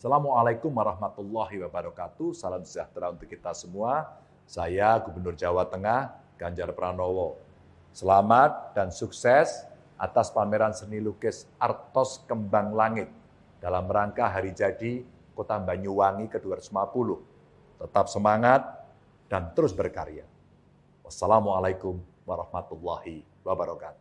Assalamualaikum warahmatullahi wabarakatuh. Salam sejahtera untuk kita semua. Saya Gubernur Jawa Tengah Ganjar Pranowo. Selamat dan sukses atas pameran seni lukis Artos Kembang Langit dalam rangka hari jadi Kota Banyuwangi ke-250. Tetap semangat dan terus berkarya. Wassalamualaikum warahmatullahi wabarakatuh.